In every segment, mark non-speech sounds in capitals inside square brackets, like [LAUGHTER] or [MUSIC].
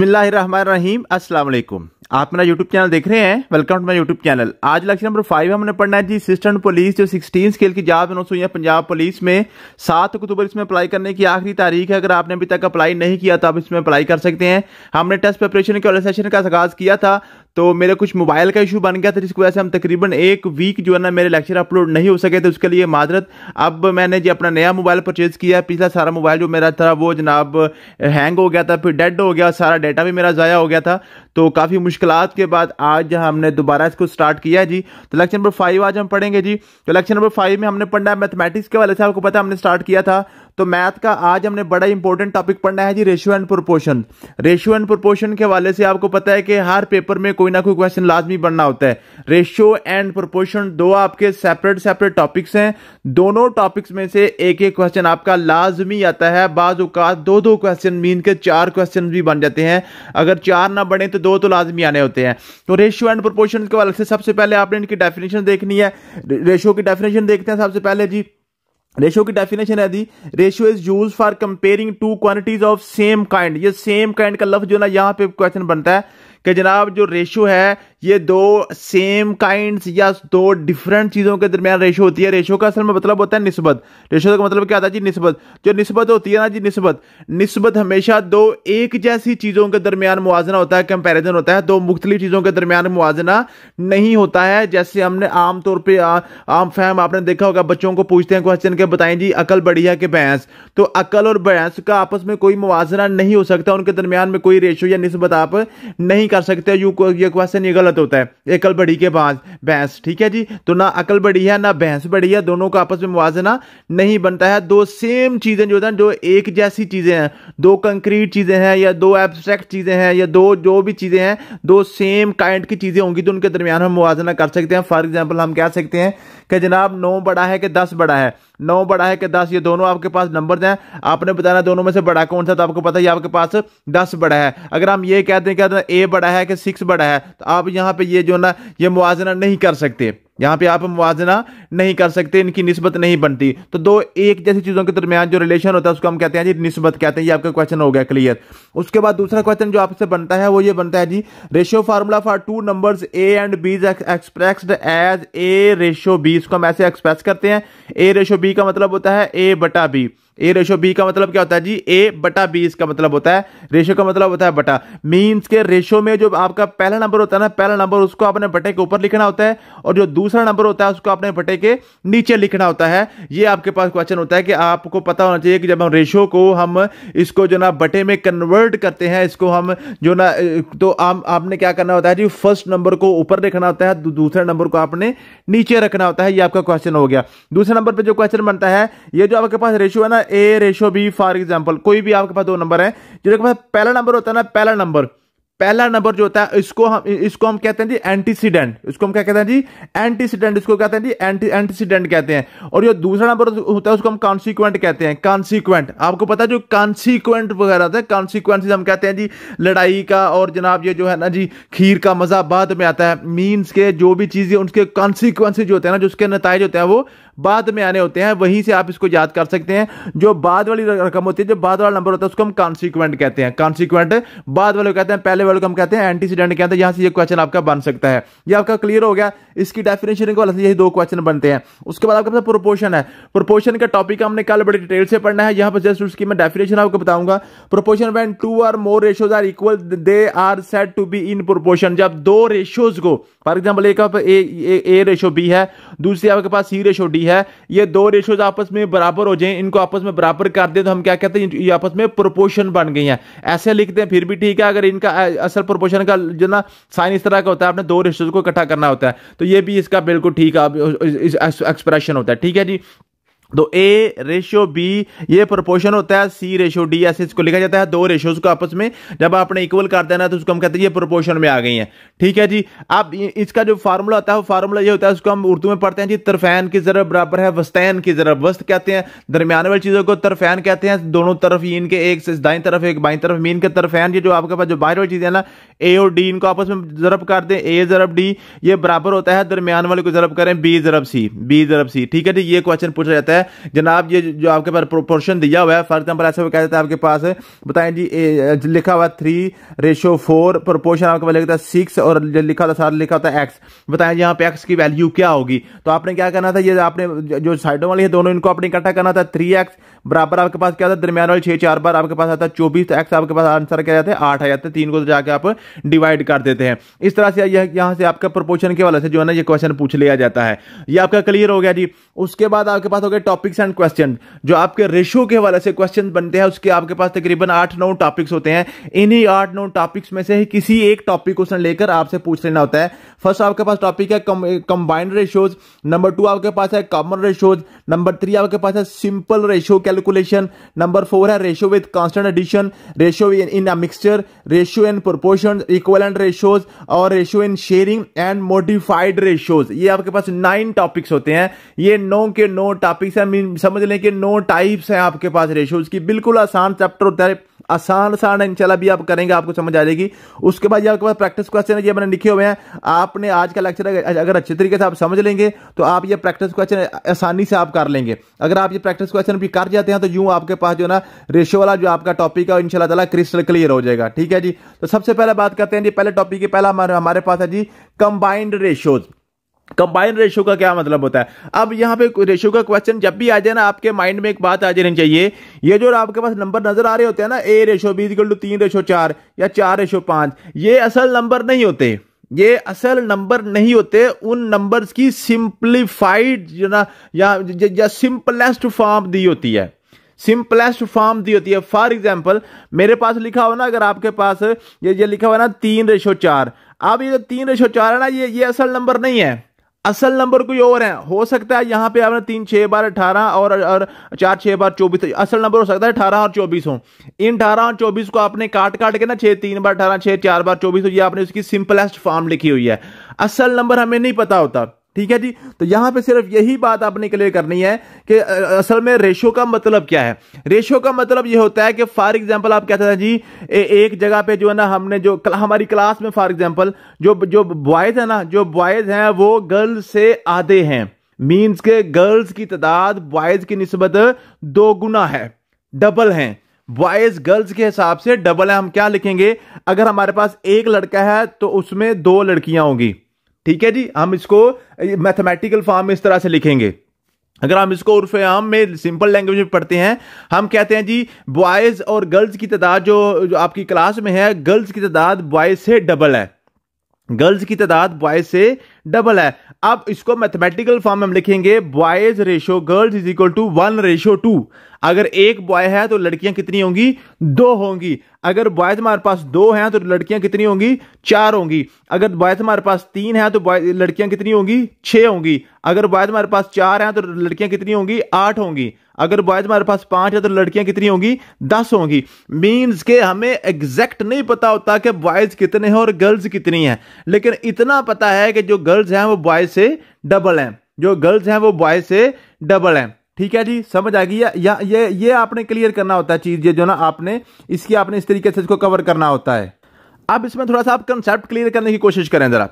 बसमीम असलम आप मेरा यूट्यूब चैनल देख रहे हैं welcome to my YouTube channel आज लेक्चर नंबर फाइव हमने पढ़ना है जी असिस्टेंट पुलिस जो 16 स्केल की जॉब अनाउंस हुई है पंजाब पुलिस में सात अक्टूबर इसमें अप्लाई करने की आखिरी तारीख है अगर आपने अभी तक अप्लाई नहीं किया तो आप इसमें अप्लाई कर सकते हैं हमने टेस्ट प्रिपरेशन के वाले सेशन का आगाज किया था तो मेरा कुछ मोबाइल का इशू बन गया था जिसकी वजह से हम तकरीबन एक वीक जो है ना मेरे लेक्चर अपलोड नहीं हो सके थे उसके लिए माजरत अब मैंने जी अपना नया मोबाइल परचेज़ किया पिछला सारा मोबाइल जो मेरा था वो जनाब हैंग हो गया था फिर डेड हो गया सारा डाटा भी मेरा ज़ाया हो गया था तो काफ़ी मुश्किल के बाद आज हमने दोबारा इसको स्टार्ट किया जी तो लेक्चर नंबर फाइव आज हम पढ़ेंगे जी तो लेक्चर नंबर फाइव में हमने पढ़ना मैथमेटिक्स के वाले से आपको पता हमने स्टार्ट किया था तो मैथ का आज हमने बड़ा इंपॉर्टेंट टॉपिक पढ़ना है जी ratio and proportion ratio and proportion के वाले से आपको पता है कि हर पेपर में कोई ना कोई क्वेश्चन लाजमी बनना होता है रेशियो एंड प्रोपोर्शन दो आपके सेपरेट सेपरेट टॉपिक्स हैं दोनों टॉपिक्स में से एक एक क्वेश्चन आपका लाजमी आता है बाद दो दो क्वेश्चन मीन के चार क्वेश्चन भी बन जाते हैं अगर चार ना बने तो दो तो लाजमी आने होते हैं तो रेशियो एंड प्रोपोर्शन के वाले से सबसे पहले आपने इनकी डेफिनेशन देखनी है रेशियो की डेफिनेशन देखते हैं सबसे पहले जी रेशियो की डेफिनेशन है the ratio is use for comparing two quantities of same kind ये सेम काइंड का लफ्ज जो ना यहाँ पे क्वेश्चन बनता है कि जनाब जो रेशो है ये दो सेम काइंड या दो डिफरेंट चीज़ों के दरमियान रेशो होती है रेशो का असल में मतलब होता है नस्बत रेशो का मतलब क्या होता है जी नस्बत जो नस्बत होती है ना जी नस्बत नस्बत हमेशा दो एक जैसी चीज़ों के दरमियान मुआजना होता है कंपेरिजन होता है दो मुख्तलि चीज़ों के दरमियान मुआजना नहीं होता है जैसे हमने आमतौर पर आम फैम आपने देखा होगा बच्चों को पूछते हैं क्वेश्चन के बताएं जी अकल बढ़िया के कि भैंस तो अकल और भैंस का आपस में कोई मुआजना नहीं हो सकता उनके दरमियान में कोई रेशो या नस्बत आप नहीं कर कर सकते हो यू ये क्वेश्चन ये गलत होता है एकल बड़ी के बाद भैंस ठीक है जी तो ना अकल बड़ी है ना भैंस बड़ी है दोनों का आपस में मुआजना नहीं बनता है दो सेम चीज़ें जो होता है जो एक जैसी चीज़ें हैं दो कंक्रीट चीज़ें हैं या दो एब्स्ट्रैक्ट चीज़ें हैं या दो जो भी चीज़ें हैं दो सेम काइंड की चीज़ें होंगी तो उनके दरमियान हम मुआजना कर सकते हैं फॉर एग्जाम्पल हम कह सकते हैं कि जनाब नौ बड़ा है कि दस बड़ा है नौ बड़ा है कि दस ये दोनों आपके पास नंबर हैं आपने बताना दोनों में से बड़ा कौन सा तो आपको पता है आपके पास दस बड़ा है अगर हम ये कहते हैं कि ए बड़ा है कि सिक्स बड़ा है तो आप यहाँ पर ये जो ना ये मुआजना नहीं कर सकते यहाँ पे आप मुजना नहीं कर सकते इनकी नस्बत नहीं बनती तो दो एक जैसी चीज़ों के दरमियान जो रिलेशन होता है उसको हम कहते हैं जी नस्बत कहते हैं ये आपका क्वेश्चन हो गया क्लियर उसके बाद दूसरा क्वेश्चन जो आपसे बनता है वो ये बनता है जी ratio formula for two numbers a and b expressed as a ratio b इसको हम ऐसे एक्सप्रेस करते हैं ए रेशियो बी का मतलब होता है ए बटा बी ए रेशो बी का मतलब क्या होता है जी ए बटा बी इसका मतलब होता है रेशो का मतलब होता है बटा मीन्स के रेशो में जो आपका पहला नंबर होता है ना पहला नंबर उसको आपने बटे के ऊपर लिखना होता है और जो दूसरा नंबर होता है उसको आपने बटे के नीचे लिखना होता है ये आपके पास क्वेश्चन होता है कि आपको पता होना चाहिए कि जब हम रेशो को हम इसको जो ना बटे में कन्वर्ट करते हैं इसको हम जो ना तो आप, आपने क्या करना होता है जी फर्स्ट नंबर को ऊपर लिखना होता है दूसरे नंबर को आपने नीचे रखना होता है ये आपका क्वेश्चन हो गया दूसरे नंबर पर जो क्वेश्चन बनता है ये जो आपके पास रेशो है ना a ratio b for example कोई भी आपके पास दो नंबर है जिनके पास पहला नंबर होता है ना पहला नंबर पहला नंबर जो होता है इसको हम इसको हम कहते हैं जी एंटीसीडेंट इसको हम क्या कहते हैं जी एंटीसीडेंट इसको कहते हैं जी एंटी एंटीसीडेंट कहते हैं और जो दूसरा नंबर होता है उसको हम कॉन्सिक्वेंट कहते हैं कॉन्सिक्वेंट आपको पता है जो कॉन्सिक्वेंट वगैरह होता है कॉन्सिक्वेंस हम कहते हैं जी लड़ाई का और जनाब ये जो है ना जी खीर का मजा बाद में आता है मीन्स के जो भी चीज़ें उसके कॉन्सिक्वेंस जो होते हैं ना जो उसके नतज होते हैं वो बाद में आने होते हैं वहीं से आप इसको याद कर सकते हैं जो बाद वाली रकम होती है जो बाद वाला नंबर होता है उसको हम कॉन्सिक्वेंट कहते हैं कॉन्सिक्वेंट बाद वाले कहते हैं पहले वाले को हम कहते हैं एंटीसीडेंट कहते हैं यहाँ से ये क्वेश्चन आपका बन सकता है ये आपका क्लियर हो गया इसकी डेफिनेशन के वाले यही दो क्वेश्चन बनते हैं उसके बाद आपके पास प्रोपोर्शन है प्रोपोर्शन का टॉपिक हमने कल बड़ी डिटेल से पढ़ना है यहाँ पर जस्ट उसकी मैं डेफिनेशन आपको बताऊंगा proportion when two or more ratios are equal they are set to be in proportion जब दो रेशोज को फॉर एग्जाम्पल एक ए रेशो बी है दूसरी आपके पास सी रेशो डी है है ये दो रेशोज आपस में बराबर हो जाए इनको आपस में बराबर कर दे तो हम क्या कहते हैं ये आपस में प्रोपोर्शन बन गई हैं ऐसे लिखते हैं फिर भी ठीक है अगर इनका असल प्रोपोर्शन का जो ना साइन इस तरह का होता है आपने दो रेशोज को इकट्ठा करना होता है तो ये भी इसका बिल्कुल ठीक है एक्सप्रेशन होता है ठीक है जी तो ए रेशियो बी ये प्रोपोर्शन होता है सी रेशियो डी ऐसे इसको लिखा जाता है दो रेशियोज को आपस में जब आपने इक्वल कर देना तो उसको हम कहते हैं ये प्रोपोर्शन में आ गई है ठीक है जी अब इसका जो फार्मूला होता है वो फार्मूला ये होता है उसको हम उर्दू में पढ़ते हैं जी तरफैन की जरब बराबर है वस्तैन की जरब वस्त कहते हैं दरमियान वाली चीज़ों को तरफैन कहते हैं दोनों तरफ इन के एक दाई तरफ एक बाई तरफ मीन के तरफैन जी जो आपके पास जो बाहर वाली चीज़ें ना ए और डी इनको आपस में जरब कर दें ए जरब डी ये बराबर होता है दरमियान वाले को जरब करें बी जरब सी बी जरब सी ठीक है जी ये क्वेश्चन पूछा जाता है है जनाब ये जो आपके पास प्रोपोर्शन दिया हुआ है फॉर एग्जाम्पल ऐसे कह देते हैं आपके पास बताएं जी ए, लिखा हुआ थ्री रेशो फोर प्रोपोर्शन आपके पास लिखा था सिक्स और लिखा था सारा लिखा था एक्स बताएं जी यहाँ पे एक्स की वैल्यू क्या होगी तो आपने क्या करना था ये आपने जो साइडों वाली है दोनों इनको अपने इकट्ठा करना था थ्री एक्स बराबर आपके पास क्या था दरमियान वाले छह चार बार आपके पास आता चौबीस एक्स तो आपके पास आंसर क्या जाता है आठ आ जाते तीन को तो जाके आप डिवाइड कर देते हैं इस तरह से यहाँ से आपका प्रोपोर्शन के वाले से जो है ना ये क्वेश्चन पूछ लिया जाता है ये आपका क्लियर हो गया जी उसके बाद आपके पास हो गया टॉपिक्स एंड क्वेश्चन जो आपके रेशियो के हवाले से क्वेश्चन बनते हैं उसके आपके पास तकरीबन आठ नौ टॉपिक्स होते हैं इन्हीं आठ नौ टॉपिक्स में से ही किसी एक टॉपिक क्वेश्चन लेकर आपसे पूछ लेना होता है फर्स्ट आपके पास टॉपिक है कंबाइंड रेशियोज नंबर टू आपके पास है कॉमन रेशियोज नंबर थ्री आपके पास है simple ratio calculation number four है ratio with constant addition ratio in a mixture ratio in proportion equal and ratios और ratio in sharing and modified ratios ये आपके पास नाइन टॉपिक्स होते हैं ये नौ के नौ टॉपिक्स समझ लें कि नौ टाइप्स हैं आपके पास रेशियोज की बिल्कुल आसान चैप्टर होता है आसान आसान इंशाल्लाह भी आप करेंगे आपको समझ आ जाएगी उसके बाद ये आपके पास प्रैक्टिस क्वेश्चन है ये मैंने लिखे हुए हैं आपने आज का लेक्चर अगर अच्छे तरीके से आप समझ लेंगे तो आप ये प्रैक्टिस क्वेश्चन आसानी से आप कर लेंगे अगर आप ये प्रैक्टिस क्वेश्चन भी कर जाते हैं तो यूं आपके पास जो ना रेशो वाला जो आपका टॉपिक है इनशाला तला क्रिस्टल क्लियर हो जाएगा ठीक है जी तो सबसे पहले बात करते हैं जी पहले टॉपिक की पहला हमारे पास है जी कंबाइंड रेशोज़ कंबाइन रेशो का क्या मतलब होता है अब यहाँ पे रेशो का क्वेश्चन जब भी आ जाए ना आपके माइंड में एक बात आ जानी चाहिए ये जो आपके पास नंबर नजर आ रहे होते हैं ना a ratio b equal to तीन रेशो चार या चार रेशो पांच ये असल नंबर नहीं होते ये असल नंबर नहीं होते उन नंबर्स की सिंप्लीफाइड ना या, या, या सिंपलेस्ट फॉर्म दी होती है सिंपलेस्ट फॉर्म दी होती है फॉर एग्जाम्पल मेरे पास लिखा हो ना अगर आपके पास ये ये लिखा हुआ ना तीन रेशो चार अब ये जो तीन रेशो चार है ना ये ये असल नंबर नहीं है असल नंबर कोई और है हो सकता है यहाँ पे आपने तीन छः बार अठारह और, और चार छः बार चौबीस असल नंबर हो सकता है अठारह और चौबीस हो इन अठारह और चौबीस को आपने काट काट के ना छः तीन बार अठारह छः चार बार चौबीस हो ये आपने उसकी सिंपलेस्ट फॉर्म लिखी हुई है असल नंबर हमें नहीं पता होता ठीक है जी तो यहां पे सिर्फ यही बात आपने क्लियर करनी है कि असल में रेशो का मतलब क्या है रेशो का मतलब ये होता है कि फॉर एग्जांपल आप कहते हैं जी ए, एक जगह पे जो है ना हमने जो हमारी क्लास में फॉर एग्जाम्पल जो जो बॉयज है ना जो बॉयज हैं वो गर्ल्स से आधे हैं मींस के गर्ल्स की तादाद बॉयज की नस्बत दो गुना है डबल है बॉयज गर्ल्स के हिसाब से डबल है हम क्या लिखेंगे अगर हमारे पास एक लड़का है तो उसमें दो लड़कियां होंगी ठीक है जी हम इसको मैथमेटिकल फॉर्म में इस तरह से लिखेंगे अगर हम इसको उर्फ आम में सिंपल लैंग्वेज में पढ़ते हैं हम कहते हैं जी बॉयज़ और गर्ल्स की तादाद जो, जो आपकी क्लास में है गर्ल्स की तादाद बॉयज़ से डबल है गर्ल्स की तादाद बॉयज से डबल है अब इसको मैथमेटिकल फॉर्म में हम लिखेंगे boys ratio girls is equal to one ratio two अगर एक बॉय है तो लड़कियां कितनी होंगी दो होंगी अगर बॉयज हमारे पास दो हैं तो लड़कियां कितनी होंगी चार होंगी अगर बॉयज हमारे पास तीन हैं तो लड़कियां कितनी होंगी छह होंगी अगर बॉयज हमारे पास चार हैं तो लड़कियां कितनी होंगी आठ होंगी अगर बॉयज हमारे पास पांच है तो लड़कियां कितनी होंगी दस होंगी मीन्स के हमें एग्जैक्ट नहीं पता होता कि बॉयज कितने हैं और गर्ल्स कितनी हैं लेकिन इतना पता है कि जो गर्ल्स हैं वो बॉयज से डबल हैं जो गर्ल्स हैं वो बॉयज से डबल हैं ठीक है जी समझ आ गई या ये ये आपने क्लियर करना होता है चीज़ ये जो ना आपने इसकी आपने इस तरीके से इसको कवर करना होता है अब इसमें थोड़ा सा आप कंसेप्ट क्लियर करने की कोशिश करें ज़रा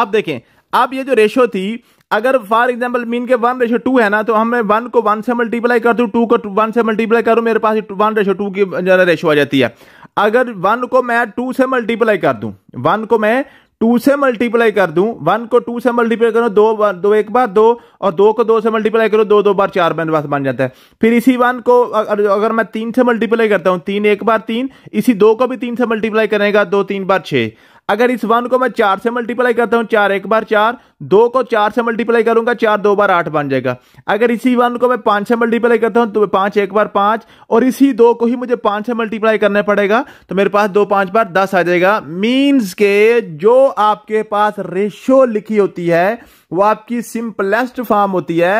आप देखें अब ये जो रेशो थी अगर फॉर एग्जाम्पल मीन के वन रेशो टू है ना तो हमें वन को वन से मल्टीप्लाई कर दूँ टू को वन से मल्टीप्लाई करूँ मेरे पास वन रेशो टू की रेशो आ जाती है अगर वन को मैं टू से मल्टीप्लाई कर दूँ वन को मैं टू से मल्टीप्लाई कर दू वन को टू से मल्टीप्लाई करो दो दो एक बार दो और दो को दो से मल्टीप्लाई करो दो दो बार चार मेरे पास बन जाता है फिर इसी वन को अगर मैं तीन से मल्टीप्लाई करता हूं तीन एक बार तीन इसी दो को भी तीन से मल्टीप्लाई करेगा दो तीन बार छः अगर इस वन को मैं चार से मल्टीप्लाई करता हूं चार एक बार चार दो को चार से मल्टीप्लाई करूंगा चार दो बार आठ बन जाएगा अगर इसी वन को मैं पांच से मल्टीप्लाई करता हूं तो पांच एक बार पांच और इसी दो को ही मुझे पांच से मल्टीप्लाई करना पड़ेगा तो मेरे पास दो पांच बार दस आ जाएगा मीन्स के जो आपके पास रेशियो लिखी होती है वो आपकी सिंपलेस्ट फॉर्म होती है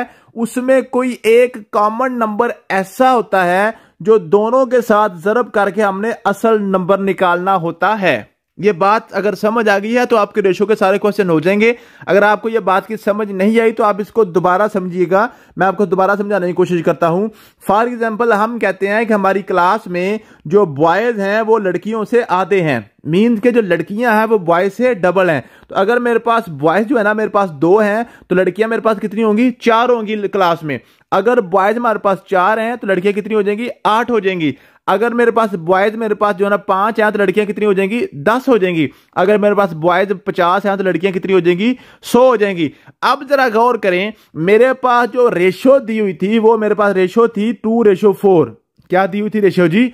उसमें कोई एक कॉमन नंबर ऐसा होता है जो दोनों के साथ जरब करके हमने असल नंबर निकालना होता है ये बात अगर समझ आ गई है तो आपके रेशो के सारे क्वेश्चन हो जाएंगे अगर आपको ये बात की समझ नहीं आई तो आप इसको दोबारा समझिएगा मैं आपको दोबारा समझाने की कोशिश करता हूँ फॉर एग्जाम्पल हम कहते हैं कि हमारी क्लास में जो बॉयज़ हैं वो लड़कियों से आते हैं मीन्स के जो लड़कियां हैं वो बॉयज से डबल हैं तो अगर मेरे पास बॉयज जो है ना मेरे पास दो हैं तो लड़कियां मेरे पास कितनी होंगी चार होंगी क्लास में अगर बॉयज हमारे पास चार हैं तो लड़कियां कितनी हो जाएंगी आठ हो जाएंगी अगर मेरे पास बॉयज मेरे पास जो है ना पांच हैं तो लड़कियां कितनी हो जाएंगी दस हो जाएंगी अगर मेरे पास बॉयज पचास हैं तो लड़कियां कितनी हो जाएंगी सौ हो जाएंगी अब जरा गौर करें मेरे पास जो रेशो दी हुई थी वो मेरे पास रेशो थी टू रेशो फोर क्या दी हुई थी रेशो जी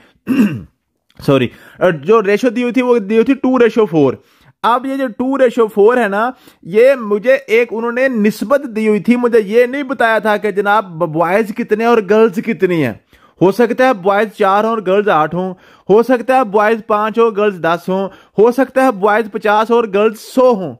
सॉरी [CLEARS THROAT] जो रेशो दी हुई थी वो दी हुई थी टू रेशो फोर अब ये जो टू रेशो फोर है ना ये मुझे एक उन्होंने निस्बत दी हुई थी मुझे ये नहीं बताया था कि जनाब बॉयज कितने और गर्ल्स कितनी है हो सकता है बॉयज चार हो और गर्ल्स आठ हो हो सकता है बॉयज पांच हो गर्ल्स दस हो हो सकता है बॉयज पचास और गर्ल्स सौ हों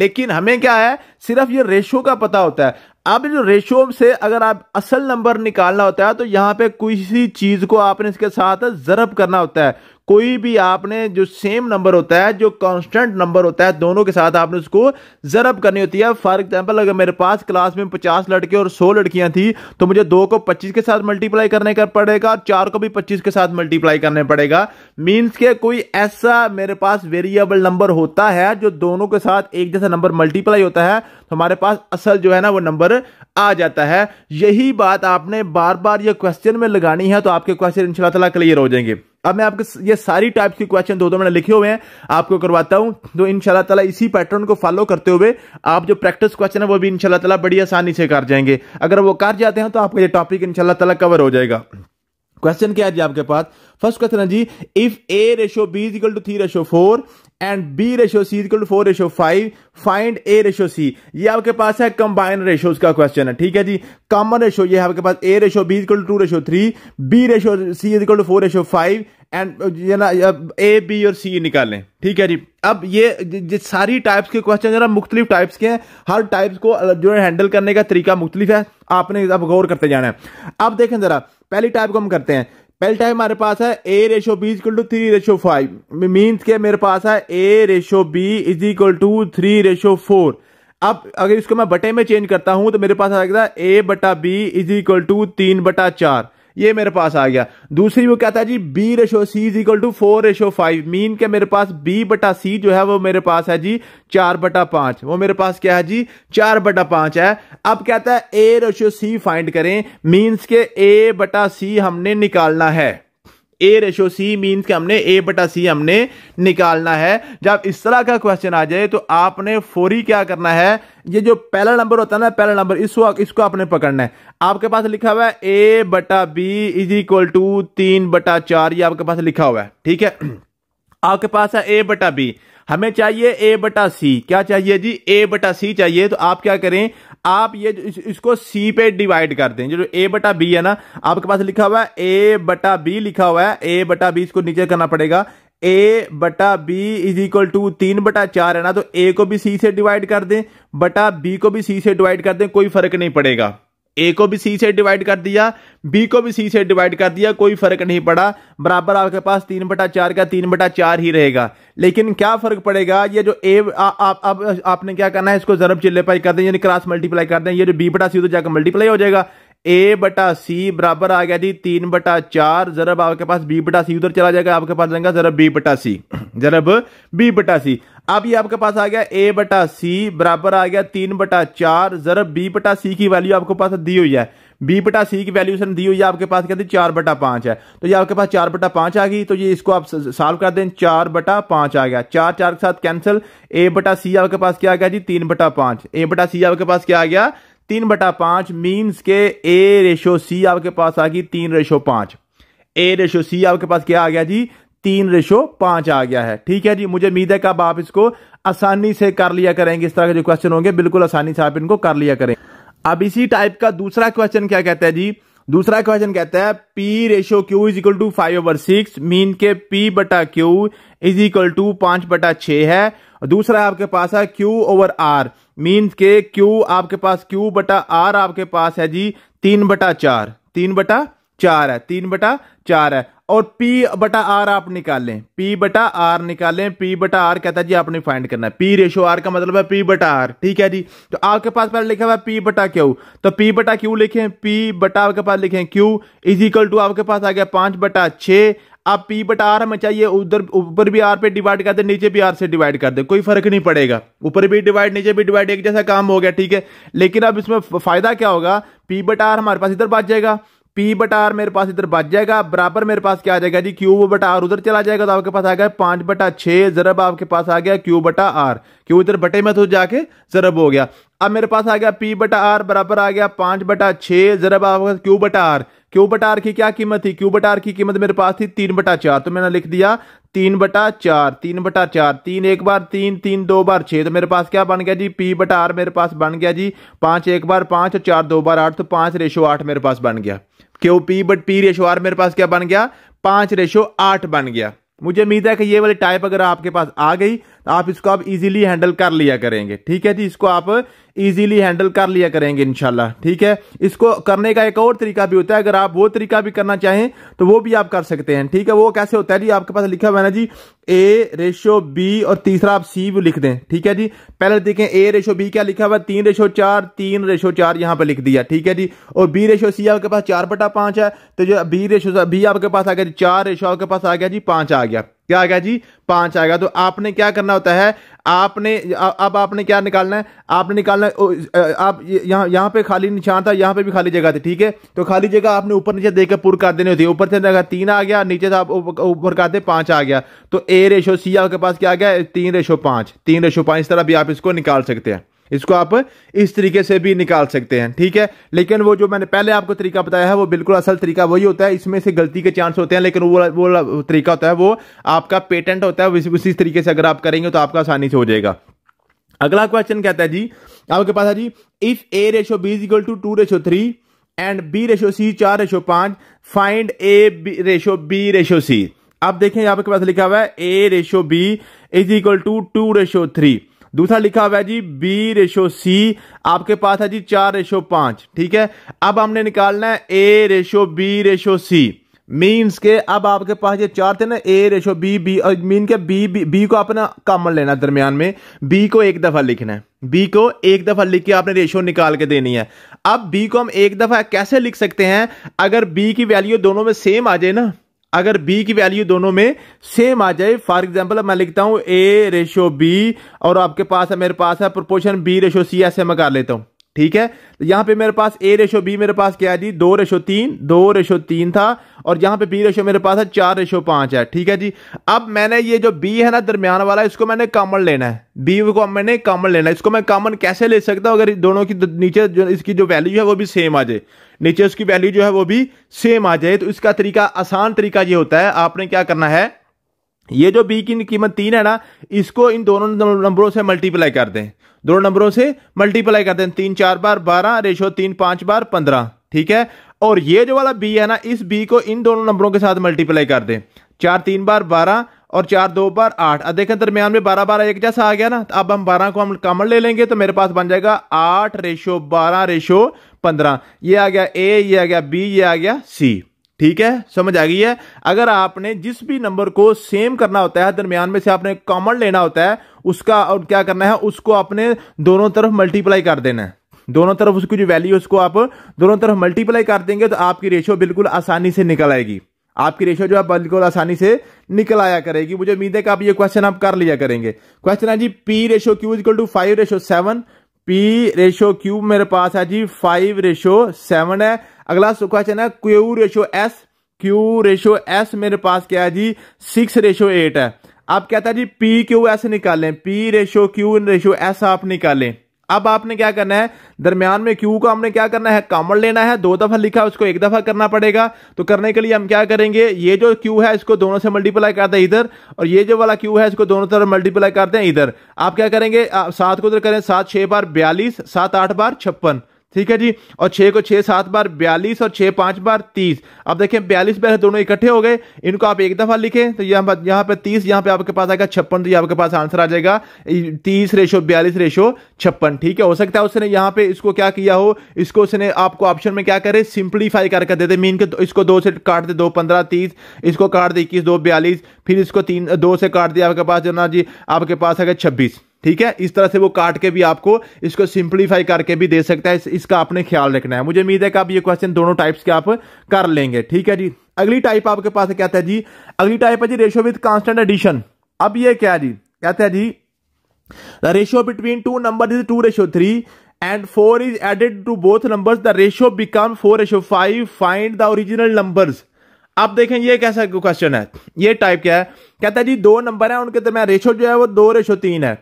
लेकिन हमें क्या है सिर्फ ये रेशो का पता होता है अब जो रेशो से अगर आप असल नंबर निकालना होता है तो यहां पे किसी चीज को आपने इसके साथ जरब करना होता है कोई भी आपने जो सेम नंबर होता है जो कांस्टेंट नंबर होता है दोनों के साथ आपने उसको ज़रब करनी होती है फॉर एग्जाम्पल अगर मेरे पास क्लास में पचास लड़के और सौ लड़कियां थी तो मुझे दो को पच्चीस के साथ मल्टीप्लाई करने का पड़ेगा और चार को भी पच्चीस के साथ मल्टीप्लाई करने पड़ेगा मीन्स के कोई ऐसा मेरे पास वेरिएबल नंबर होता है जो दोनों के साथ एक जैसा नंबर मल्टीप्लाई होता है तो हमारे पास असल जो है ना वो नंबर आ जाता है यही बात आपने बार बार ये क्वेश्चन में लगानी है तो आपके क्वेश्चन इंशाल्लाह क्लियर हो जाएंगे अब मैं आपको ये सारी टाइप्स के क्वेश्चन दो दो मैंने लिखे हुए हैं आपको करवाता हूं तो इनशाला तला इसी पैटर्न को फॉलो करते हुए आप जो प्रैक्टिस क्वेश्चन है वो भी इनशाला तला बड़ी आसानी से कर जाएंगे अगर वो कर जाते हैं तो आपका ये टॉपिक इनशाला तला कवर हो जाएगा क्वेश्चन क्या है जी आपके पास फर्स्ट क्वेश्चन है जी if a ratio b equal to three ratio four and b ratio c equal to four ratio five find a ratio c ये आपके पास है कंबाइन रेशो का क्वेश्चन है ठीक है जी कॉमन रेशो ये आपके पास a ratio b equal to ratio three b ratio c equal to four ratio five and ये ना ए बी और सी निकालें ठीक है जी अब ये ज, सारी टाइप्स के क्वेश्चन जरा मुख्तलिफ टाइप्स के हैं हर टाइप्स को जो है हैंडल करने का तरीका मुख्तलिफ है आपने अब गौर करते जाना है अब देखें जरा पहली टाइप को हम करते हैं पहले टाइम हमारे पास है a ratio b equal to three ratio five means के मेरे पास है a ratio b is equal to three ratio four अब अगर इसको मैं बटे में चेंज करता हूं तो मेरे पास आ जाएगा ए बटा बी इज इक्वल टू तीन बटा चार ये मेरे पास आ गया दूसरी वो कहता है जी b ratio c is equal to four ratio five mean के मेरे पास बी बटा सी जो है वो मेरे पास है जी चार बटा पांच वो मेरे पास क्या है जी चार बटा पांच है अब कहता है ए रेशो सी फाइंड करें मीन्स के ए बटा सी हमने निकालना है ए रेशो सी मीन्स के हमने ए बटा सी हमने निकालना है जब इस तरह का क्वेश्चन आ जाए तो आपने फोरी क्या करना है ये जो पहला नंबर होता है ना पहला नंबर इसको इसको आपने पकड़ना है आपके पास लिखा हुआ है ए बटा बी इज इक्वल टू तीन बटा चार ये आपके पास लिखा हुआ है ठीक है [CLEARS THROAT] आपके पास है ए बटा बी हमें चाहिए ए बटा सी क्या चाहिए जी ए बटा सी चाहिए तो आप क्या करें आप ये इस, इसको सी पे डिवाइड कर दें जो ए बटा बी है ना आपके पास लिखा हुआ है ए बटा बी लिखा हुआ है ए बटा बी इसको नीचे करना पड़ेगा ए बटा बी इज इक्वल टू तीन बटा चार है ना तो ए को भी सी से डिवाइड कर दें बटा बी को भी सी से डिवाइड कर दें कोई फर्क नहीं पड़ेगा ए को भी सी से डिवाइड कर दिया बी को भी सी से डिवाइड कर दिया कोई फर्क नहीं पड़ा बराबर आपके पास तीन बटा चार का तीन बटा चार ही रहेगा लेकिन क्या फर्क पड़ेगा ये जो ए आप अब आपने क्या करना है इसको जरब चिल्ले कर दें यानी क्रॉस मल्टीप्लाई कर दें ये जो बी बटा सी तो जाकर मल्टीप्लाई हो जाएगा ए बटा सी बराबर आ गया जी तीन बटा चार जरब आपके पास बी बटा सी उधर चला जाएगा आपके पास जाएगा जरब बी बटा सी जरब बी बटा सी अब ये आपके पास आ गया ए बटा सी बराबर आ गया तीन बटा चार जरब बी बटा सी की वैल्यू आपके पास दी हुई है बी बटा सी की वैल्यूशन दी हुई है आपके पास क्या चार बटा पांच है तो ये आपके पास चार बटा पांच आ गई तो ये इसको आप सॉल्व कर दें चार बटा पांच आ गया चार चार के साथ कैंसिल ए बटा सी आपके पास क्या आ गया जी तीन बटा पांच ए बटा सी आपके पास क्या आ गया तीन बटा पांच मीन्स के ए रेशो सी आपके पास आ गई तीन रेशो पांच ए रेशो सी आपके पास क्या आ गया जी तीन रेशो पांच आ गया है ठीक है जी मुझे उम्मीद है कब आप इसको आसानी से कर लिया करेंगे इस तरह के जो क्वेश्चन होंगे बिल्कुल आसानी से आप इनको कर लिया करें अब इसी टाइप का दूसरा क्वेश्चन क्या कहता है जी दूसरा क्वेश्चन कहता है p ratio q is equal to five over six mean के पी बटा क्यू इज इक्वल टू पांच बटा छ है दूसरा आपके पास है क्यू ओवर आर मीन्स के क्यू आपके पास क्यू बटा आर आपके पास है जी तीन बटा चार तीन बटा चार है तीन बटा चार है और P बटा आर आप निकालें P बटा आर निकालें P बटा आर कहता है जी आपने फाइंड करना है P रेशो आर का मतलब है P बटा आर ठीक है जी तो आपके पास पहले लिखा हुआ है पी बटा क्यू तो P बटा क्यू लिखें P बटा आपके पास लिखें Q इज इक्वल टू आपके पास आ गया पांच बटा छे आप पी बट आर हमें चाहिए उधर ऊपर भी आर पे डिवाइड कर दे नीचे भी आर से डिवाइड कर दे कोई फर्क नहीं पड़ेगा ऊपर भी डिवाइड नीचे भी डिवाइड एक जैसा काम हो गया ठीक है लेकिन अब इसमें फायदा क्या होगा पी बट आर हमारे पास इधर बच जाएगा पी बट आर मेरे पास इधर बच जाएगा बराबर मेरे पास क्या आ जाएगा जी क्यू बटा आर उधर चला जाएगा तो आपके पास आ गया पांच बटा छह जरब आपके पास आ गया क्यू बटा आर क्यू इधर बटे में तो जाके जरब हो गया अब मेरे पास आ गया पी बटा आर बराबर आ गया पांच बटा छह जरब पास क्यू बटा आर क्यू बटा आर की क्या कीमत थी क्यू बटा आर की कीमत मेरे पास थी तीन बटा चार तो मैंने लिख दिया तीन बटा चार तीन बटा चार तीन एक बार तीन तीन दो बार छः तो मेरे पास क्या बन गया जी पी बटा आर मेरे पास बन गया जी पाँच एक बार पाँच और चार दो बार आठ तो पाँच रेशो आठ मेरे पास बन गया क्यों पी बट पी रेशो आर मेरे पास क्या बन गया पाँच रेशो आठ बन गया मुझे उम्मीद है कि ये वाली टाइप अगर आपके पास आ गई आप इसको आप इजीली हैंडल कर लिया करेंगे ठीक है जी इसको आप इजीली हैंडल कर लिया करेंगे इनशाला ठीक है इसको करने का एक और तरीका भी होता है अगर आप वो तरीका भी करना चाहें तो वो भी आप कर सकते हैं ठीक है वो कैसे होता है जी आपके पास लिखा हुआ है ना जी ए रेशो बी और तीसरा आप सी लिख दें ठीक है जी पहले तो देखें ए रेशो बी क्या लिखा हुआ है तीन रेशो चार तीन रेशो चार यहाँ पर लिख दिया ठीक है जी और बी रेशो सी आपके पास चार बटा पांच है तो जो बी रेशो बी आपके पास आ गया जी चार रेशो आपके पास आ गया जी पांच आ गया क्या आ गया जी पांच आएगा तो आपने क्या करना होता है आपने अब आपने क्या निकालना है आपने निकालना है आप यहाँ यहाँ पे खाली निशान था यहाँ पे भी खाली जगह थी ठीक है तो खाली जगह आपने ऊपर नीचे देकर पूर कर देनी होती है ऊपर से अगर तीन आ गया नीचे से आप ऊपर करते पांच आ गया तो ए रेशो सी आपके पास क्या आ गया तीन रेशो पांच तीन रेशो पांच इस तरह भी आप इसको निकाल सकते हैं इसको आप इस तरीके से भी निकाल सकते हैं ठीक है लेकिन वो जो मैंने पहले आपको तरीका बताया है वो बिल्कुल असल तरीका वही होता है इसमें से गलती के चांस होते हैं लेकिन वो वो तरीका होता है वो आपका पेटेंट होता है उसी तरीके से अगर आप करेंगे तो आपका आसानी से हो जाएगा अगला क्वेश्चन कहता है जी आपके पास है जी if a ratio b is equal to two ratio three and b ratio c चार रेशो पांच find a ratio b ratio c आप देखें यहां पास लिखा हुआ है a ratio b is equal to two ratio three दूसरा लिखा हुआ है जी बी रेशो सी आपके पास है जी चार रेशो पांच ठीक है अब हमने निकालना है a ratio b ratio c means के अब आपके पास ये चार थे ना ए रेशो बी बी और मीन के बी बी बी को आपने कॉमन लेना दरमियान में बी को एक दफा लिखना है बी को एक दफा लिख के आपने रेशो निकाल के देनी है अब बी को हम एक दफा कैसे लिख सकते हैं अगर बी की वैल्यू दोनों में सेम आ जाए ना अगर बी की वैल्यू दोनों में सेम आ जाए फॉर एग्जाम्पल मैं लिखता हूं ए रेशो बी और आपके पास है मेरे पास है प्रोपोर्शन बी रेशो सी ऐसे मैं कर लेता हूं ठीक है तो यहां पे मेरे पास ए रेशो बी मेरे पास क्या है जी दो रेशो तीन दो रेशो तीन था और यहां पे बी रेशो मेरे पास है चार रेशो पांच है ठीक है जी अब मैंने ये जो बी है ना दरमियान वाला इसको मैंने कॉमन लेना है बी को मैंने कॉमन लेना है इसको मैं कॉमन कैसे ले सकता हूं अगर दोनों की नीचे जो इसकी जो वैल्यू है वो भी सेम आ जाए नीचे उसकी वैल्यू जो है वो भी सेम आ जाए तो इसका तरीका आसान तरीका ये होता है आपने क्या करना है ये जो बी की कीमत तीन है ना इसको इन दोनों नंबरों से मल्टीप्लाई कर दें दोनों नंबरों से मल्टीप्लाई कर दें तीन चार बार बारह रेशो तीन पांच बार पंद्रह ठीक है और ये जो वाला बी है ना इस बी को इन दोनों नंबरों के साथ मल्टीप्लाई कर दें चार तीन बार बारह और चार दो बार आठ अब देखें दरमियान में बारह बारह एक जैसा आ गया ना तो अब हम बारह को हम कामन ले लेंगे तो मेरे पास बन जाएगा आठ रेशो बारह रेशो पंद्रह ये आ गया ए ये आ गया बी ये आ गया सी ठीक है समझ आ गई है अगर आपने जिस भी नंबर को सेम करना होता है दरमियान में से आपने कॉमन लेना होता है उसका और क्या करना है उसको आपने दोनों तरफ मल्टीप्लाई कर देना है दोनों तरफ उसकी जो वैल्यू उसको आप दोनों तरफ मल्टीप्लाई कर देंगे तो आपकी रेशियो बिल्कुल आसानी से निकल आएगी आपकी रेशियो जो है बिल्कुल आसानी से निकल आया करेगी मुझे उम्मीद है कि आप ये क्वेश्चन आप कर लिया करेंगे क्वेश्चन है जी p ratio q equal to five ratio seven p ratio q मेरे पास है जी फाइव रेशो सेवन है अगला क्वेश्चन है q ratio s q ratio s मेरे पास क्या है जी सिक्स रेशो एट है आप कहता है जी पी क्यू एस निकालें p ratio q ratio s आप निकालें अब आपने क्या करना है दरमियान में क्यू को हमने क्या करना है कॉमन लेना है दो दफा लिखा उसको एक दफा करना पड़ेगा तो करने के लिए हम क्या करेंगे ये जो क्यू है इसको दोनों से मल्टीप्लाई करते हैं इधर और ये जो वाला क्यू है इसको दोनों तरफ मल्टीप्लाई करते हैं इधर आप क्या करेंगे सात को उधर करें सात छह बार बयालीस सात आठ बार छप्पन ठीक है जी और छः को छः सात बार बयालीस और छः पाँच बार तीस अब देखें बयालीस बार दोनों इकट्ठे हो गए इनको आप एक दफ़ा लिखें तो यहाँ पर यहाँ पर तीस यहाँ पे आपके पास आएगा छप्पन तो ये आपके पास आंसर आ जाएगा तीस रेशो बयालीस रेशो छप्पन ठीक है हो सकता है उसने यहाँ पे इसको क्या किया हो इसको उसने आपको ऑप्शन में क्या करे सिंप्लीफाई करके दे दे मीन के इसको दो से काट दे दो पंद्रह तीस इसको काट दे इक्कीस दो बयालीस फिर इसको तीन दो से काट दिया आपके पास जो ना जी आपके पास आ गया छब्बीस ठीक है इस तरह से वो काट के भी आपको इसको सिंप्लीफाई करके भी दे सकता है इस, इसका आपने ख्याल रखना है मुझे उम्मीद है कि आप ये क्वेश्चन दोनों टाइप्स के आप कर लेंगे ठीक है जी अगली टाइप आपके पास क्या है जी अगली टाइप है जी रेशियो विद कांस्टेंट एडिशन अब ये क्या है जी कहते हैं जी the ratio between two number is two ratio three and four is added to both number the ratio become four ratio five find the original number अब देखें ये कैसा क्वेश्चन है ये टाइप क्या है कहता है जी दो नंबर है उनके तो मैं रेशो जो है वो दो रेशो तीन है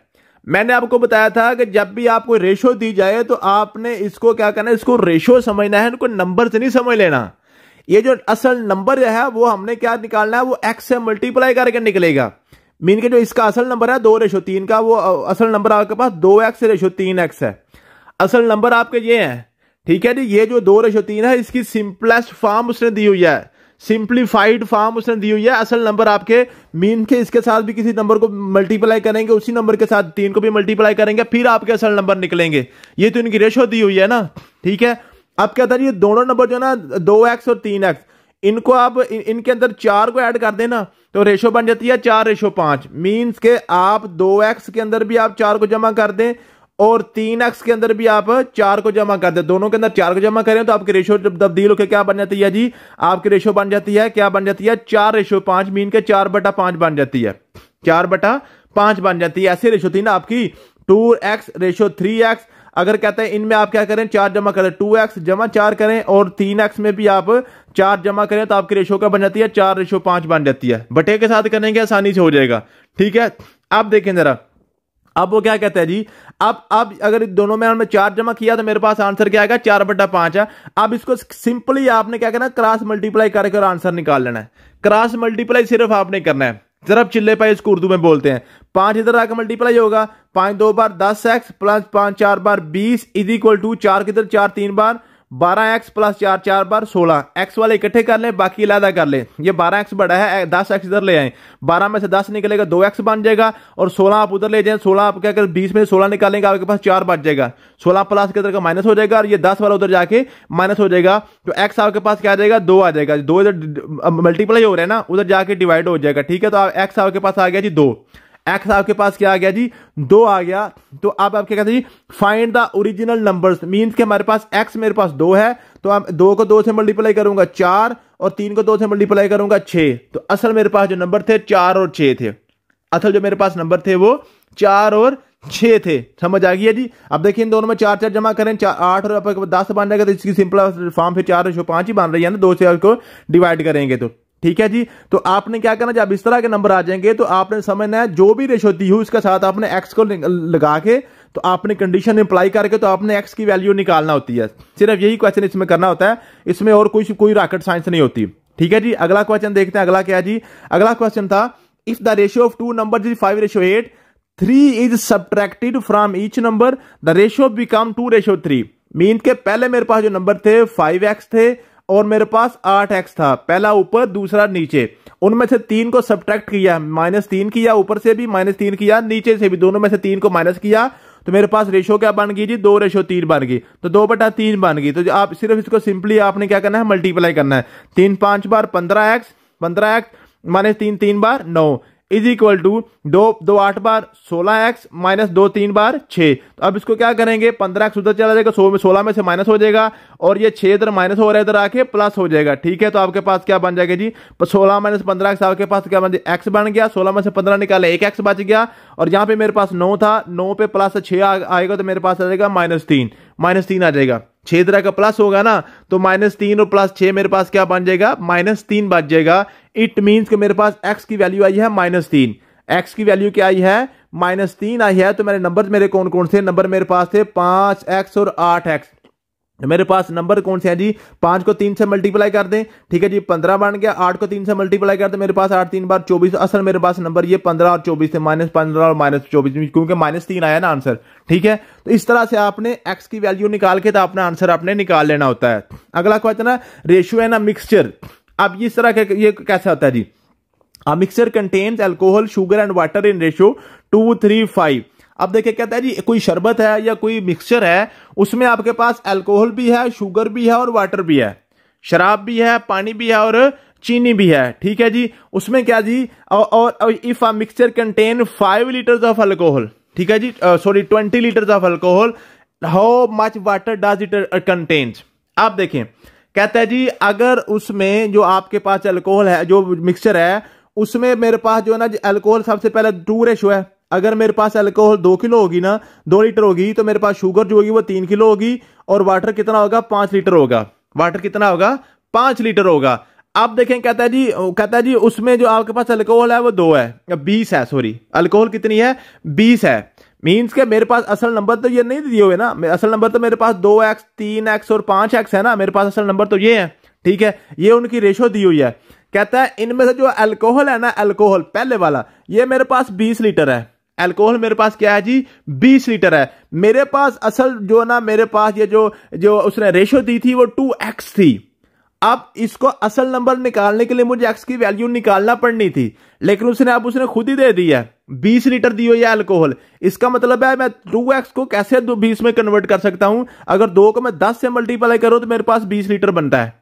मैंने आपको बताया था कि जब भी आपको रेशो दी जाए तो आपने इसको क्या करना है इसको रेशो समझना है इनको नंबर से नहीं समझ लेना ये जो असल नंबर है वो हमने क्या निकालना है वो एक्स से मल्टीप्लाई करके निकलेगा मीन के जो इसका असल नंबर है दो रेशो तीन का वो असल नंबर आपके पास दो एक्स रेशो तीन एक्स है असल नंबर आपके ये है ठीक है जी ये जो दो रेशो तीन है इसकी सिंपलेस्ट फॉर्म उसने दी हुई है सिंप्लीफाइड फॉर्म उसने दी हुई है असल नंबर आपके मीन के इसके साथ भी किसी नंबर को मल्टीप्लाई करेंगे उसी नंबर के साथ तीन को भी मल्टीप्लाई करेंगे फिर आपके असल नंबर निकलेंगे ये तो इनकी रेशो दी हुई है ना ठीक है अब क्या था ये दोनों नंबर जो ना दो एक्स और तीन एक्स इनको आप इन, इनके अंदर चार को ऐड कर देना तो रेशो बन जाती है चार रेशो पांच मीन्स के आप दो एक्स के अंदर भी आप चार को जमा कर दें और तीन एक्स के अंदर भी आप चार को जमा कर दे दोनों के अंदर चार को जमा करें तो आपकी रेशो जब तब्दील होकर क्या बन जाती है जी आपकी रेशो बन जाती है क्या बन जाती है चार रेशो पांच मीन के चार बटा पांच बन जाती है चार बटा पांच बन जाती है ऐसी रेशो थी ना आपकी two x ratio three x अगर कहते हैं इनमें आप क्या करें चार जमा करें टू एक्स जमा चार करें और तीन एक्स में भी आप चार जमा करें तो आपकी रेशो क्या बन जाती है चार रेशो पांच बन जाती है बटे के साथ करेंगे आसानी से हो जाएगा ठीक है आप देखें जरा अब वो क्या कहते हैं जी अब अब अगर दोनों में हमने चार जमा किया तो मेरे पास आंसर क्या आएगा चार बट्टा पांच है अब इसको सिंपली आपने क्या करना क्रॉस मल्टीप्लाई करके और आंसर निकाल लेना है क्रॉस मल्टीप्लाई सिर्फ आपने करना है जरा चिल्ले पाए इसको उर्दू में बोलते हैं पांच इधर आकर मल्टीप्लाई होगा पांच दो बार दस एक्स प्लस पांच चार बार बीस इज इक्वल टू चार किधर चार तीन बार बारह एक्स प्लस चार चार बार सोलह एक्स वाले इकट्ठे कर ले बाकी इलादा कर ले ये बारह एक्स बड़ा है दस एक्स इधर ले आए बारह में से दस निकलेगा दो एक्स बन जाएगा और सोलह आप उधर ले जाए सोलह आप क्या कर बीस में सोलह निकालेंगे आपके पास चार बच जाएगा सोलह प्लस के इधर का माइनस हो जाएगा और ये दस वाला उधर जाके माइनस हो जाएगा तो एक्स आपके पास क्या आ जाएगा दो आ जाएगा दो इधर मल्टीप्लाई हो रहा है ना उधर जाके डिवाइड हो जाएगा ठीक है तो एक्स आपके पास आ गया जी दो एक्स आपके पास क्या आ गया जी दो आ गया तो अब आप क्या कहते हैं जी find the original number means के हमारे पास एक्स मेरे पास दो है तो अब दो को दो से मल्टीप्लाई करूंगा चार और तीन को दो से मल्टीप्लाई करूंगा छः तो असल मेरे पास जो नंबर थे चार और छः थे असल जो मेरे पास नंबर थे वो चार और छह थे समझ आ गई है जी अब देखिए इन दोनों में चार चार जमा करें चार आठ और दस बन जाएगा तो इसकी सिंपल फॉर्म फिर चार छो पांच ही बन रही है ना दो से आपको डिवाइड करेंगे तो ठीक है जी तो आपने क्या करना जब इस तरह के नंबर आ जाएंगे तो आपने समझना है जो भी रेशो दी हुई उसके साथ आपने एक्स को लगा के तो आपने कंडीशन अप्लाई करके तो आपने एक्स की वैल्यू निकालना होती है सिर्फ यही क्वेश्चन इसमें करना होता है इसमें और कोई कोई रॉकेट साइंस नहीं होती ठीक है जी अगला क्वेश्चन देखते हैं अगला क्या जी अगला क्वेश्चन था if the ratio of two number is five ratio eight three is subtracted from each number the ratio become two ratio three mean के पहले मेरे पास जो नंबर थे फाइव एक्स थे और मेरे पास आठ एक्स था पहला ऊपर दूसरा नीचे उनमें से तीन को सब्ट्रैक्ट किया माइनस तीन किया ऊपर से भी माइनस तीन किया नीचे से भी दोनों में से तीन को माइनस किया तो मेरे पास रेशो क्या बन गई जी दो रेशो तीन बन गई तो दो बटा तीन बन गई तो आप सिर्फ इसको सिंपली आपने क्या करना है मल्टीप्लाई करना है तीन पांच बार पंद्रह एक्स पंद्रह एक्स माइनस तीन तीन बार नौ इज इक्वल टू दो दो आठ बार सोलह एक्स माइनस दो तीन बार छः तो अब इसको क्या करेंगे पंद्रह एक्स उधर चला जाएगा सो में सोलह में से माइनस हो जाएगा और ये छः इधर माइनस हो रहा है इधर आके प्लस हो जाएगा ठीक है तो आपके पास क्या बन जाएगा जी सोलह माइनस पंद्रह एक्स आपके पास क्या बन जाए एक्स बन गया सोलह में से पंद्रह निकाले एक एक्स बच गया और यहाँ पे मेरे पास नौ था नौ पे प्लस छः आएगा तो मेरे पास आ जाएगा माइनस तीन माइनस तीन आ जाएगा छह तरह का प्लस होगा ना तो माइनस तीन और प्लस छह मेरे पास क्या बन जाएगा माइनस तीन बच जाएगा इट मीन्स कि मेरे पास एक्स की वैल्यू आई है माइनस तीन एक्स की वैल्यू क्या आई है माइनस तीन आई है तो मेरे नंबर मेरे कौन कौन से नंबर मेरे पास थे पांच एक्स और आठ एक्स तो मेरे पास नंबर कौन से हैं जी पांच को तीन से मल्टीप्लाई कर दें ठीक है जी पंद्रह बन गया आठ को तीन से मल्टीप्लाई कर दें मेरे पास आठ तीन बार चौबीस असल मेरे पास नंबर ये पंद्रह और चौबीस थे माइनस पंद्रह और माइनस चौबीस क्योंकि माइनस तीन आया ना आंसर ठीक है तो इस तरह से आपने एक्स की वैल्यू निकाल के तो अपना आंसर आपने निकाल लेना होता है अगला क्वेश्चन है रेशियो ना मिक्सचर अब इस तरह का ये कैसा होता है जी a mixture contains alcohol sugar and water in ratio two three five अब देखिए कहता है जी कोई शरबत है या कोई मिक्सचर है उसमें आपके पास एल्कोहल भी है शुगर भी है और वाटर भी है शराब भी है पानी भी है और चीनी भी है ठीक है जी उसमें क्या जी और, और if a mixture contain five litres of alcohol ठीक है जी sorry twenty litres of alcohol how much water does it contains आप देखें कहता है जी अगर उसमें जो आपके पास अल्कोहल है जो मिक्सचर है उसमें मेरे पास जो है ना अल्कोहल सबसे पहले टू रेशो है अगर मेरे पास अल्कोहल दो किलो होगी ना दो लीटर होगी तो मेरे पास शुगर जो होगी वो तीन किलो होगी और वाटर कितना होगा पांच लीटर होगा वाटर कितना होगा पांच लीटर होगा आप देखें कहता है जी कहता है जी उसमें जो आपके पास अल्कोहल है वो दो है बीस है सॉरी अल्कोहल कितनी है बीस है मीन्स के मेरे पास असल नंबर तो ये नहीं दिए हुए ना असल नंबर तो मेरे पास दो एक्स तीन एक्स और पांच एक्स है ना मेरे पास असल नंबर तो ये है ठीक है ये उनकी रेशो दी हुई है कहता है इनमें से जो अल्कोहल है ना अल्कोहल पहले वाला ये मेरे पास बीस लीटर है अल्कोहल मेरे पास क्या है जी बीस लीटर है मेरे पास असल जो ना मेरे पास ये जो जो उसने रेशो दी थी वो टू एक्स थी अब इसको असल नंबर निकालने के लिए मुझे एक्स की वैल्यू निकालना पड़नी थी लेकिन उसने अब उसने खुद ही दे दी है बीस लीटर दी हुई है अल्कोहल इसका मतलब है मैं टू एक्स को कैसे बीस में कन्वर्ट कर सकता हूं अगर दो को मैं दस से मल्टीप्लाई करूं तो मेरे पास बीस लीटर बनता है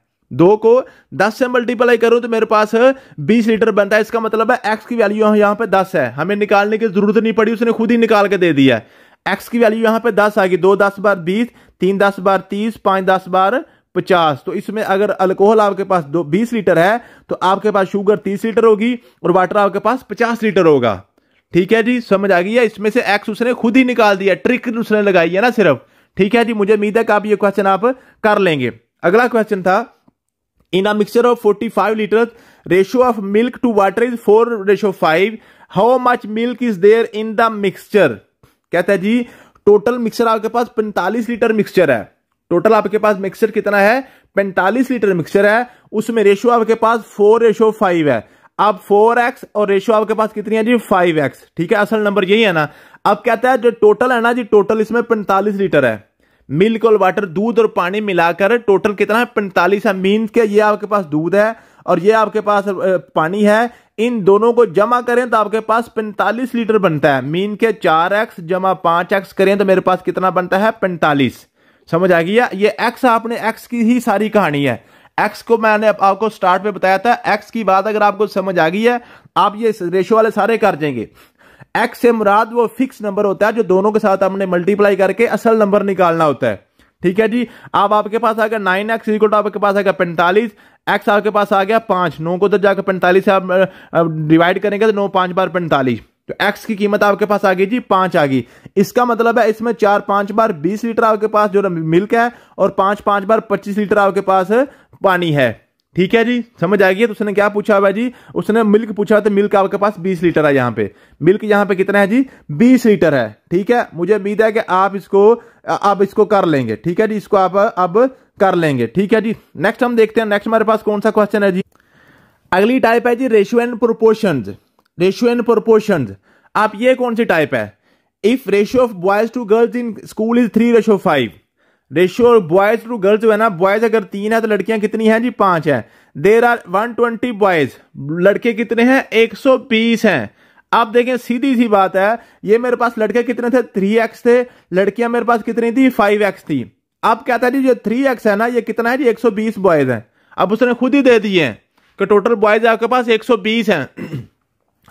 दो को दस से मल्टीप्लाई करूं तो मेरे पास बीस लीटर बनता है इसका मतलब है एक्स की वैल्यू यहां पे दस है हमें निकालने की जरूरत नहीं पड़ी उसने खुद ही निकाल के दे दिया एक्स की वैल्यू यहां पर दस आ गई दो दस बार बीस तीन दस बार तीस पांच दस बार पचास तो इसमें अगर अल्कोहल आपके पास दो बीस लीटर है तो आपके पास शुगर तीस लीटर होगी और वाटर आपके पास पचास लीटर होगा ठीक है जी समझ आ गई है इसमें से एक्स उसने खुद ही निकाल दिया ट्रिक उसने लगाई है ना सिर्फ ठीक है जी मुझे उम्मीद है कि आप ये क्वेश्चन आप कर लेंगे अगला क्वेश्चन था in a mixture of 45 litre ratio of milk to water is four ratio five how much milk is there in the mixture कहता है जी टोटल मिक्सचर आपके पास 45 लीटर मिक्सचर है टोटल आपके पास मिक्सर कितना है पैंतालीस लीटर मिक्सर है उसमें रेशो आपके पास फोर रेशो फाइव है अब फोर एक्स और रेशो आपके पास कितनी है जी फाइव एक्स ठीक है असल नंबर यही है ना अब कहता है जो टोटल है ना जी टोटल इसमें पैंतालीस लीटर है मिल्क और वाटर दूध और पानी मिलाकर टोटल कितना है पैंतालीस है मीन्स के ये आपके पास दूध है और ये आपके पास पानी है इन दोनों को जमा करें तो आपके पास 45 लीटर बनता है मीन के 4x जमा एक्स करें तो मेरे पास कितना बनता है पैंतालीस समझ आ गई है ये एक्स आपने एक्स की ही सारी कहानी है एक्स को मैंने आपको स्टार्ट में बताया था एक्स की बात अगर आपको समझ आ गई है आप ये रेशो वाले सारे कर जाएंगे एक्स से मुराद वो फिक्स नंबर होता है जो दोनों के साथ हमने मल्टीप्लाई करके असल नंबर निकालना होता है ठीक है जी आप आपके पास आ गया नाइन एक्स इक्वल टू आपके पास आ गया पैंतालीस एक्स आपके पास आ गया पांच नौ को उधर तो जाकर पैंतालीस से आप डिवाइड करेंगे तो नौ पांच बार पैंतालीस तो एक्स की कीमत आपके पास आ गई जी पांच आ गई इसका मतलब है इसमें चार पांच बार बीस लीटर आपके पास जो मिल्क है और पांच पांच बार पच्चीस लीटर आपके पास पानी है ठीक है जी समझ आ गई तो उसने क्या पूछा हुआ जी उसने मिल्क पूछा तो मिल्क आपके पास बीस लीटर है यहाँ पे मिल्क यहाँ पे कितना है जी बीस लीटर है ठीक है मुझे उम्मीद है कि आप इसको आप इसको कर लेंगे ठीक है जी इसको आप अब कर लेंगे ठीक है जी नेक्स्ट हम देखते हैं नेक्स्ट हमारे पास कौन सा क्वेश्चन है जी अगली टाइप है जी ratio and proportion ratio and proportion आप ये कौन सी टाइप है if ratio of boys to girls in school is three ratio five ratio boys to girls जो है ना बॉयज अगर तीन है तो लड़कियां कितनी हैं जी पांच है there are one twenty boys लड़के कितने हैं एक सौ बीस हैं आप देखें सीधी सी बात है ये मेरे पास लड़के कितने थे थ्री एक्स थे लड़कियां मेरे पास कितनी थी फाइव एक्स थी आप कहता है जी जो थ्री एक्स है ना ये कितना है जी एक सौ बीस बॉयज है अब उसने खुद ही दे दिए कि टोटल बॉयज आपके पास एक सौ बीस है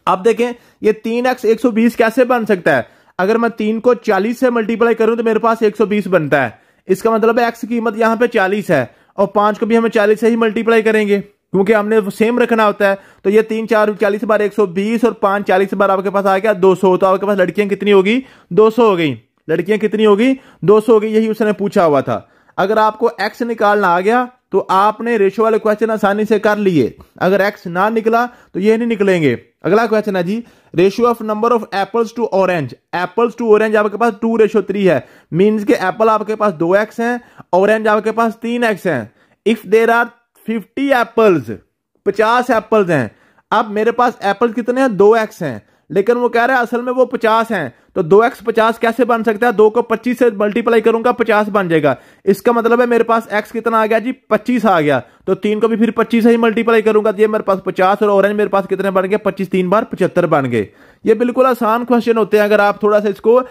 अब देखें ये तीन एक्स एक सौ बीस कैसे बन सकता है अगर मैं तीन को चालीस से मल्टीप्लाई करूं तो मेरे पास एक सौ बीस बनता है इसका मतलब है एक्स की कीमत यहां पे चालीस है और पांच को भी हमें चालीस से ही मल्टीप्लाई करेंगे क्योंकि हमने सेम रखना होता है तो ये तीन चार चालीस बार एक सौ बीस और पांच चालीस बार आपके पास आ गया दो सौ तो आपके पास लड़कियां कितनी होगी दो सौ हो गई लड़कियां कितनी होगी दो सौ हो गई यही उसने पूछा हुआ था अगर आपको एक्स निकालना आ गया तो आपने रेशो वाले क्वेश्चन आसानी से कर लिए अगर एक्स ना निकला तो ये नहीं निकलेंगे अगला क्वेश्चन है जी ratio of number of apples to orange apples to orange आपके पास टू रेशियो थ्री है मीन्स के एप्पल आपके पास दो एक्स है ऑरेंज आपके पास तीन एक्स है if there are fifty apples पचास एप्पल्स हैं अब मेरे पास एप्पल कितने हैं दो एक्स हैं लेकिन वो कह रहा है असल में वो पचास हैं तो दो एक्स पचास कैसे बन सकता है दो को पच्चीस से मल्टीप्लाई करूंगा पचास बन जाएगा इसका मतलब है मेरे पास एक्स कितना आ गया जी पच्चीस आ गया तो तीन को भी फिर पच्चीस से ही मल्टीप्लाई करूंगा तो ये मेरे पास पचास और ऑरेंज मेरे पास कितने बन गए पच्चीस तीन बार पचहत्तर बन गए ये बिल्कुल आसान क्वेश्चन होते हैं अगर आप थोड़ा सा इसको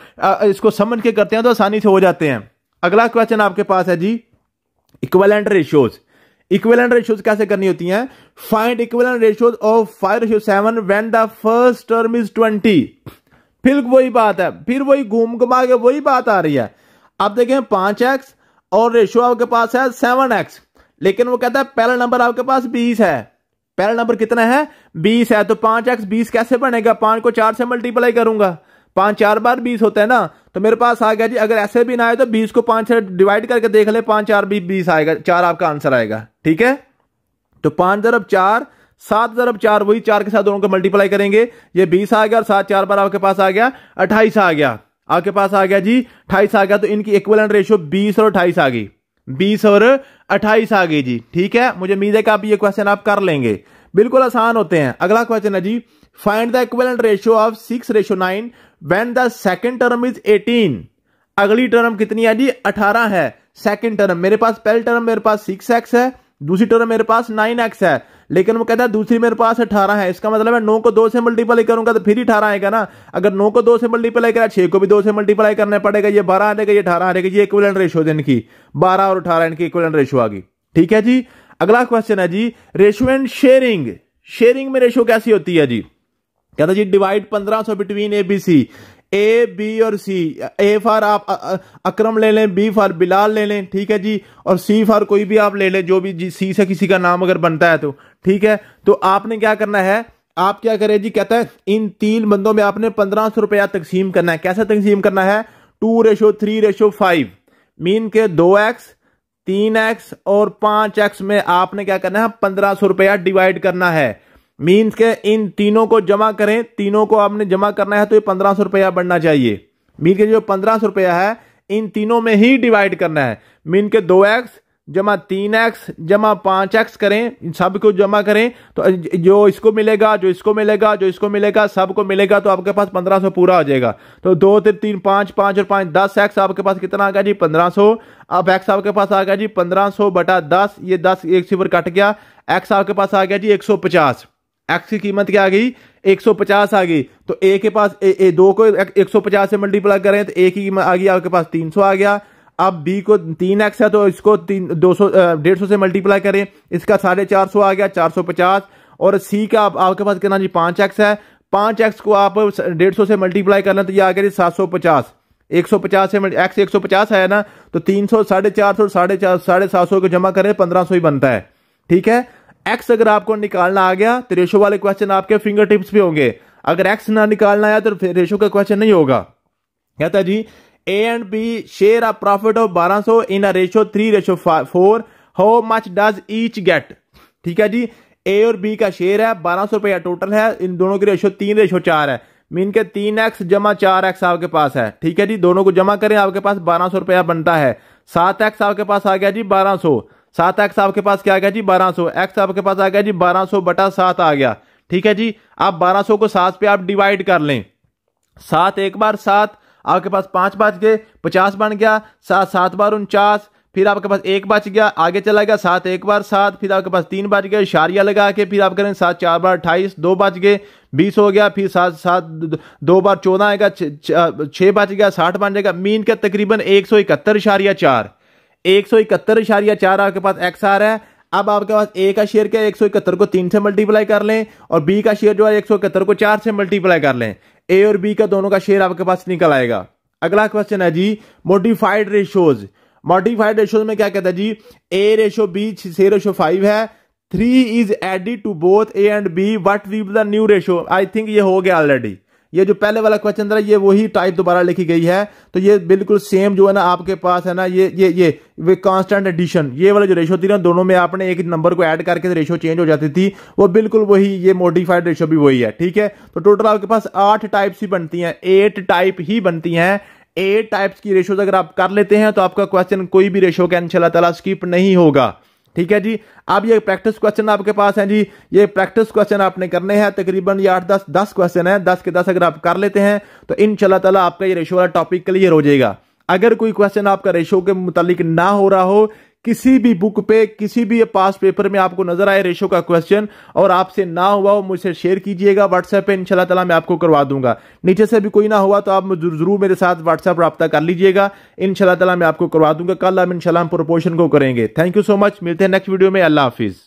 इसको समझ के करते हैं तो आसानी से हो जाते हैं अगला क्वेश्चन आपके पास है जी इक्वलेंट रेशियोज़ इक्वेलेंट रेशियोज कैसे करनी होती हैं find equivalent ratios of five ratio seven when the first term is twenty फिर वही बात है फिर वही घूम घुमा के वही बात आ रही है अब देखें पांच एक्स और रेशियो आपके पास है सेवन एक्स लेकिन वो कहता है पहला नंबर आपके पास बीस है पहला नंबर कितना है बीस है तो पांच एक्स बीस कैसे बनेगा पांच को चार से मल्टीप्लाई करूंगा पांच चार बार बीस होता है ना तो मेरे पास आ गया जी अगर ऐसे भी ना आए तो बीस को पांच डिवाइड करके देख ले पांच चार बीस बीस आएगा चार आपका आंसर आएगा ठीक है तो पांच जरब चार सात जरब चार वही चार के साथ दोनों को मल्टीप्लाई करेंगे ये बीस आ गया और सात चार बार आपके पास आ गया अट्ठाईस आ गया आपके पास आ गया जी अट्ठाईस आ गया तो इनकी इक्वल रेशियो बीस और अट्ठाईस आ गई बीस और अट्ठाईस आ गई जी ठीक है मुझे उम्मीद है कि आप ये क्वेश्चन आप कर लेंगे बिल्कुल आसान होते हैं अगला क्वेश्चन है जी find the equivalent ratio of six ratio nine when the second term is eighteen अगली टर्म कितनी है जी अठारह है सेकेंड टर्म मेरे पास पहले टर्म मेरे पास सिक्स एक्स है दूसरी टर्म मेरे पास नाइन एक्स है लेकिन वो कहता है दूसरी मेरे पास अठारह है इसका मतलब है नौ को दो से मल्टीप्लाई करूंगा तो फिर ही अठारह आएगा ना अगर नौ को दो से मल्टीप्लाई करा छह को भी दो से मल्टीप्लाई करना पड़ेगा ये बारह आ जाएगा ये अठारह आ ये इक्वलेंट रेशो है इनकी बारह और अठारह इनकी इक्वलेंट रेशो आ गई ठीक है जी अगला क्वेश्चन है जी रेशो एंड शेयरिंग शेयरिंग में रेशो कैसी होती है जी कहता जी divide 1500 between a b c a b और सी ए फॉर आप अक्रम ले लें बी फॉर बिलाल ले लें ठीक है जी और सी फॉर कोई भी आप ले लें जो भी जी सी से किसी का नाम अगर बनता है तो ठीक है तो आपने क्या करना है आप क्या करें जी कहता है इन तीन बंदों में आपने पंद्रह सौ रुपया तकसीम करना है कैसे तकसीम करना है two ratio three ratio five mean के दो एक्स तीन एक्स और पांच एक्स में आपने क्या करना है पंद्रह सौ रुपया डिवाइड करना है मीन्स के इन तीनों को जमा करें तीनों को आपने जमा करना है तो ये पंद्रह सौ रुपया बढ़ना चाहिए मीन के जो पंद्रह सौ रुपया है इन तीनों में ही डिवाइड करना है मीन के दो एक्स जमा तीन एक्स जमा पाँच एक्स करें सब को जमा करें तो जो इसको मिलेगा जो इसको मिलेगा जो इसको मिलेगा सबको मिलेगा तो आपके पास पंद्रह सौ पूरा हो जाएगा तो दो तीन तीन पाँच पाँच और पाँच दस एक्स आपके पास कितना आ गया जी पंद्रह सौ अब एक्स आपके पास आ गया जी पंद्रह सौ बटा दस ये दस एक सिफर कट गया एक्स आपके पास आ गया जी एक सौ पचास एक्स की कीमत क्या आ गई 150 आ गई तो ए के पास ए, ए दो को 150 से मल्टीप्लाई करें तो ए की कीमत आ गई आपके पास 300 आ गया अब बी को तीन एक्स है तो इसको तीन दो सौ डेढ़ सौ से मल्टीप्लाई करें इसका साढ़े चार सौ आ गया चार सौ पचास और सी का आप, आपके पास कितना जी पाँच एक्स है पाँच एक्स को आप डेढ़ सौ से मल्टीप्लाई करना तो ये आ गया जी सात सौ पचास एक सौ पचास से एक्स एक सौ पचास है ना तो तीन सौ साढ़े चार सौ साढ़े चार साढ़े सात सौ को जमा करें पंद्रह सौ ही बनता है ठीक है एक्स अगर आपको निकालना आ गया तो रेशो वाले क्वेश्चन आपके फिंगर टिप्स पे होंगे अगर एक्स ना निकालना आया तो रेशो का क्वेश्चन नहीं होगा कहता जी A and B share of profit of 1200 in a ratio three ratio four how much does each get ठीक है जी ए और बी का शेयर है बारह सौ रुपया टोटल है इन दोनों की रेशो तीन रेशो चार है मीन के तीन एक्स जमा चार एक्स आपके पास है ठीक है जी दोनों को जमा करें आपके पास बारह सौ रुपया बनता है सात एक्स आपके पास आ गया जी बारह सौ सात एक्स आपके पास क्या आ गया जी बारह सौ एक्स आपके पास आ गया जी बारह सौ बटा सात आ गया ठीक है जी आप बारह सौ को सात पे आप डिवाइड कर लें सात एक बार सात आपके पास पांच बच गए पचास बन गया सात सात बार उनचास फिर आपके पास एक बच गया आगे चला गया सात एक बार सात फिर आपके पास तीन बच गए इशारिया लगा के फिर आप करें सात चार बार अट्ठाईस दो बच गए बीस हो गया फिर सात सात दो बार चौदह आएगा छः बच गया साठ बन जाएगा मीन का तकरीबन एक सौ इकहत्तर इशारिया चार एक सौ इकहत्तर इशारिया चार आपके पास एक्स आ रहा है अब आपके पास ए का शेयर क्या है एक सौ इकहत्तर को तीन से मल्टीप्लाई कर लें और बी का शेयर जो है एक सौ इकहत्तर को चार से मल्टीप्लाई कर लें ए और बी का दोनों का शेयर आपके पास निकल आएगा अगला क्वेश्चन है जी मोडिफाइड रेशोज मोडिफाइड रेशोज में क्या कहता है जी ए रेशो बी से रेशो फाइव है three is added to both A and B what we the new ratio I think ये हो गया ऑलरेडी ये जो पहले वाला क्वेश्चन था ये वही टाइप दोबारा लिखी गई है तो ये बिल्कुल सेम जो है ना आपके पास है ना ये ये ये वे कांस्टेंट एडिशन ये वाला जो रेशो थी ना दोनों में आपने एक नंबर को ऐड करके रेशो चेंज हो जाती थी वो बिल्कुल वही ये मॉडिफाइड रेशो भी वही है ठीक है तो टोटल आपके पास आठ टाइप्स ही बनती हैं एट टाइप ही बनती हैं एट टाइप्स की रेशो अगर आप कर लेते हैं तो आपका क्वेश्चन कोई भी रेशो के इनशाला स्किप नहीं होगा ठीक है जी अब ये प्रैक्टिस क्वेश्चन आपके पास है जी ये प्रैक्टिस क्वेश्चन आपने करने हैं तकरीबन ये आठ दस दस क्वेश्चन है दस के दस अगर आप कर लेते हैं तो इन ताला आपका ये रेशो वाला टॉपिक क्लियर हो जाएगा अगर कोई क्वेश्चन आपका रेशो के मुतालिक ना हो रहा हो किसी भी बुक पे किसी भी पास पेपर में आपको नजर आए रेशो का क्वेश्चन और आपसे ना हुआ हो मुझसे शेयर कीजिएगा व्हाट्सएप पे इनशाला ताला मैं आपको करवा दूंगा नीचे से भी कोई ना हुआ तो आप जरूर मेरे साथ व्हाट्सएप रब्ता कर लीजिएगा इनशाला ताला मैं आपको करवा दूंगा कल हम इनशाला हम प्रोपोर्शन को करेंगे थैंक यू सो मच मिलते हैं नेक्स्ट वीडियो में अल्लाह हाफिज़